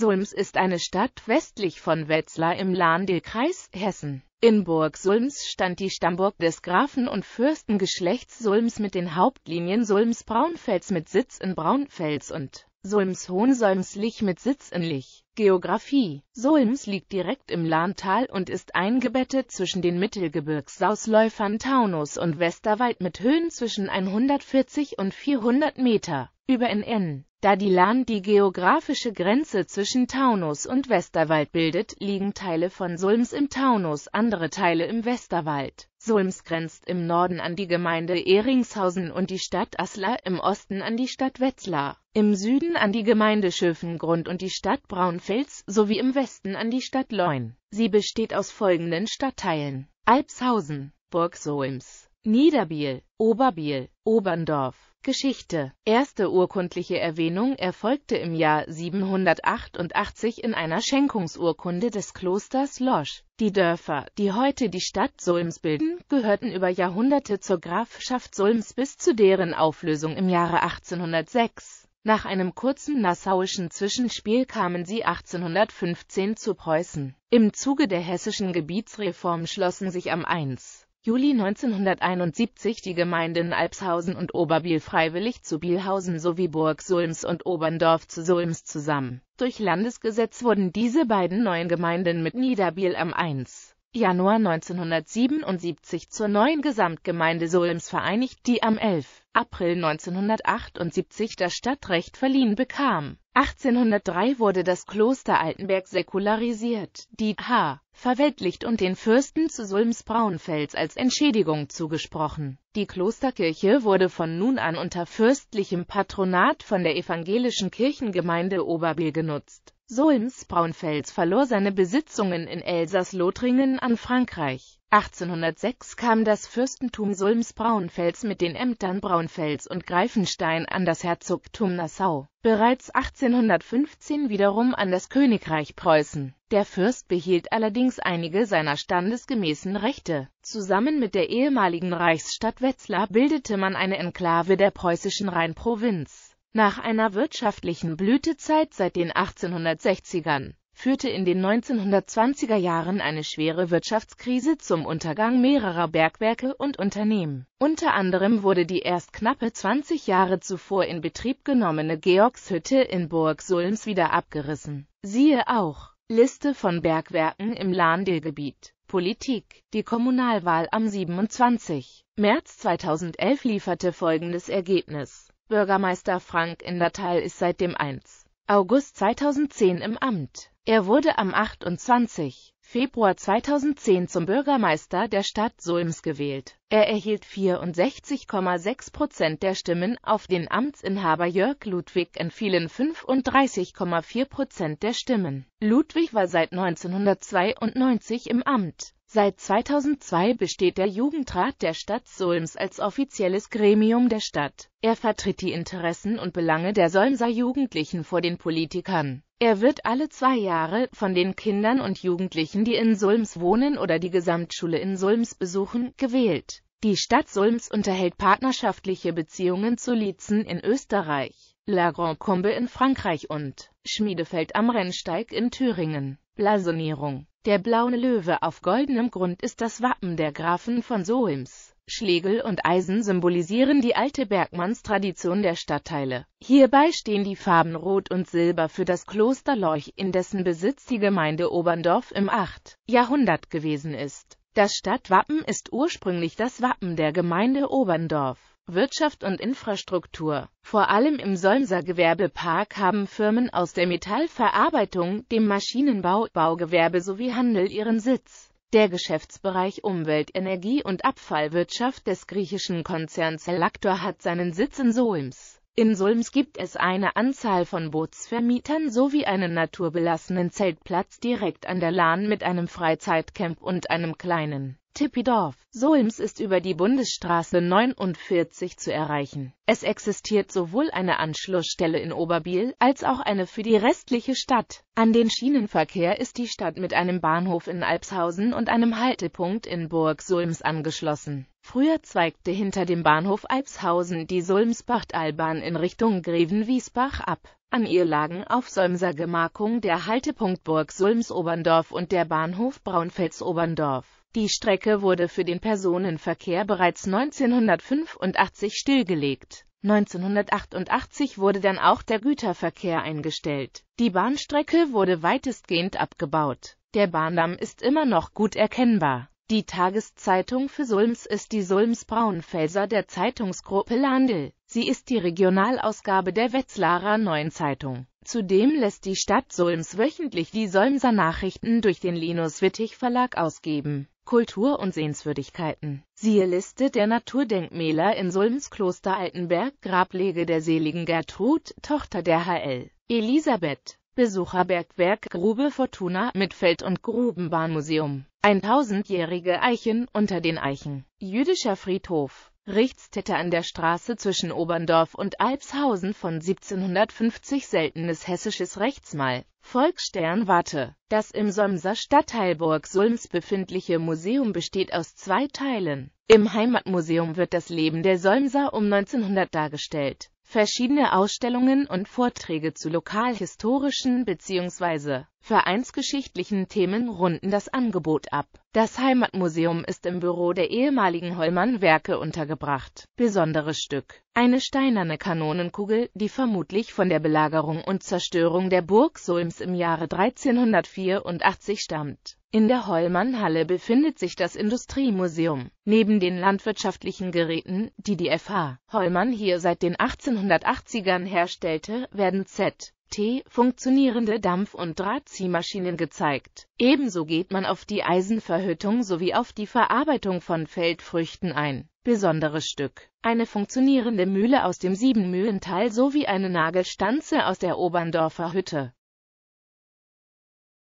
Sulms ist eine Stadt westlich von Wetzlar im lahn Hessen. In Burg Sulms stand die Stammburg des Grafen und Fürstengeschlechts Sulms mit den Hauptlinien Sulms-Braunfels mit Sitz in Braunfels und Sulms-Hohensolms-Lich mit Sitz in Lich. Geografie Sulms liegt direkt im Lahntal und ist eingebettet zwischen den Mittelgebirgsausläufern Taunus und Westerwald mit Höhen zwischen 140 und 400 Meter. Über NN da die Lahn die geografische Grenze zwischen Taunus und Westerwald bildet, liegen Teile von Sulms im Taunus, andere Teile im Westerwald. Sulms grenzt im Norden an die Gemeinde Ehringshausen und die Stadt Aslar, im Osten an die Stadt Wetzlar, im Süden an die Gemeinde Schöfengrund und die Stadt Braunfels sowie im Westen an die Stadt Leun. Sie besteht aus folgenden Stadtteilen: Alpshausen, Burg Sulms, Niederbiel, Oberbiel, Oberndorf, Geschichte. Erste urkundliche Erwähnung erfolgte im Jahr 788 in einer Schenkungsurkunde des Klosters Losch. Die Dörfer, die heute die Stadt Solms bilden, gehörten über Jahrhunderte zur Grafschaft Solms bis zu deren Auflösung im Jahre 1806. Nach einem kurzen nassauischen Zwischenspiel kamen sie 1815 zu Preußen. Im Zuge der hessischen Gebietsreform schlossen sich am 1. Juli 1971 die Gemeinden Alpshausen und Oberbiel freiwillig zu Bielhausen sowie Burg Sulms und Oberndorf zu Sulms zusammen. Durch Landesgesetz wurden diese beiden neuen Gemeinden mit Niederbiel am 1. Januar 1977 zur neuen Gesamtgemeinde Solms vereinigt, die am 11. April 1978 das Stadtrecht verliehen bekam. 1803 wurde das Kloster Altenberg säkularisiert, die H. verweltlicht und den Fürsten zu Sulms-Braunfels als Entschädigung zugesprochen. Die Klosterkirche wurde von nun an unter fürstlichem Patronat von der evangelischen Kirchengemeinde Oberbil genutzt Solms Braunfels verlor seine Besitzungen in Elsass-Lothringen an Frankreich. 1806 kam das Fürstentum Solms-Braunfels mit den Ämtern Braunfels und Greifenstein an das Herzogtum Nassau, bereits 1815 wiederum an das Königreich Preußen. Der Fürst behielt allerdings einige seiner standesgemäßen Rechte. Zusammen mit der ehemaligen Reichsstadt Wetzlar bildete man eine Enklave der preußischen Rheinprovinz. Nach einer wirtschaftlichen Blütezeit seit den 1860ern führte in den 1920er Jahren eine schwere Wirtschaftskrise zum Untergang mehrerer Bergwerke und Unternehmen. Unter anderem wurde die erst knappe 20 Jahre zuvor in Betrieb genommene Georgshütte in Burg Sulms wieder abgerissen. Siehe auch Liste von Bergwerken im Lahndilgebiet. Politik Die Kommunalwahl am 27. März 2011 lieferte folgendes Ergebnis Bürgermeister Frank Indertal ist seit dem 1. August 2010 im Amt. Er wurde am 28. Februar 2010 zum Bürgermeister der Stadt Solms gewählt. Er erhielt 64,6 Prozent der Stimmen, auf den Amtsinhaber Jörg Ludwig entfielen 35,4 Prozent der Stimmen. Ludwig war seit 1992 im Amt. Seit 2002 besteht der Jugendrat der Stadt Solms als offizielles Gremium der Stadt. Er vertritt die Interessen und Belange der Solmser Jugendlichen vor den Politikern. Er wird alle zwei Jahre von den Kindern und Jugendlichen, die in Solms wohnen oder die Gesamtschule in Solms besuchen, gewählt. Die Stadt Solms unterhält partnerschaftliche Beziehungen zu Lietzen in Österreich, La Grande Combe in Frankreich und Schmiedefeld am Rennsteig in Thüringen. Blasonierung Der blaue Löwe auf goldenem Grund ist das Wappen der Grafen von Solms. Schlegel und Eisen symbolisieren die alte Bergmannstradition der Stadtteile. Hierbei stehen die Farben Rot und Silber für das Kloster Lorch, in dessen Besitz die Gemeinde Oberndorf im 8. Jahrhundert gewesen ist. Das Stadtwappen ist ursprünglich das Wappen der Gemeinde Oberndorf. Wirtschaft und Infrastruktur. Vor allem im Solmser Gewerbepark haben Firmen aus der Metallverarbeitung, dem Maschinenbau, Baugewerbe sowie Handel ihren Sitz. Der Geschäftsbereich Umwelt, Energie und Abfallwirtschaft des griechischen Konzerns Elaktor hat seinen Sitz in Solms. In Solms gibt es eine Anzahl von Bootsvermietern sowie einen naturbelassenen Zeltplatz direkt an der Lahn mit einem Freizeitcamp und einem kleinen Tippidorf. Solms ist über die Bundesstraße 49 zu erreichen. Es existiert sowohl eine Anschlussstelle in Oberbiel als auch eine für die restliche Stadt. An den Schienenverkehr ist die Stadt mit einem Bahnhof in Alpshausen und einem Haltepunkt in Burg Solms angeschlossen Früher zweigte hinter dem Bahnhof Eibshausen die Sulmsbachtalbahn in Richtung Grevenwiesbach ab. An ihr lagen auf Solmser Gemarkung der Haltepunkt Burg Sulms-Oberndorf und der Bahnhof Braunfels-Oberndorf. Die Strecke wurde für den Personenverkehr bereits 1985 stillgelegt. 1988 wurde dann auch der Güterverkehr eingestellt. Die Bahnstrecke wurde weitestgehend abgebaut. Der Bahndamm ist immer noch gut erkennbar die Tageszeitung für Sulms ist die Sulms-Braunfelser der Zeitungsgruppe Landl. Sie ist die Regionalausgabe der Wetzlarer Neuen Zeitung. Zudem lässt die Stadt Sulms wöchentlich die Solmser Nachrichten durch den Linus Wittig Verlag ausgeben. Kultur und Sehenswürdigkeiten. Siehe Liste der Naturdenkmäler in Sulms Kloster Altenberg, Grablege der seligen Gertrud, Tochter der HL. Elisabeth Besucherbergwerk Grube Fortuna mit Feld- und Grubenbahnmuseum. 1000-jährige Eichen unter den Eichen. Jüdischer Friedhof. Richtstätte an der Straße zwischen Oberndorf und Alpshausen von 1750 seltenes hessisches Rechtsmal. Volkssternwarte. Das im Solmser Stadtteil Burg Sulms befindliche Museum besteht aus zwei Teilen. Im Heimatmuseum wird das Leben der Solmser um 1900 dargestellt verschiedene Ausstellungen und Vorträge zu lokalhistorischen bzw. Vereinsgeschichtlichen Themen runden das Angebot ab. Das Heimatmuseum ist im Büro der ehemaligen Hollmann Werke untergebracht. Besonderes Stück. Eine steinerne Kanonenkugel, die vermutlich von der Belagerung und Zerstörung der Burg Solms im Jahre 1384 stammt. In der Hollmann-Halle befindet sich das Industriemuseum. Neben den landwirtschaftlichen Geräten, die die FH Hollmann hier seit den 1880ern herstellte, werden Z. T. funktionierende Dampf- und Drahtziehmaschinen gezeigt. Ebenso geht man auf die Eisenverhüttung sowie auf die Verarbeitung von Feldfrüchten ein. Besonderes Stück. Eine funktionierende Mühle aus dem Siebenmühlental sowie eine Nagelstanze aus der Oberndorfer Hütte.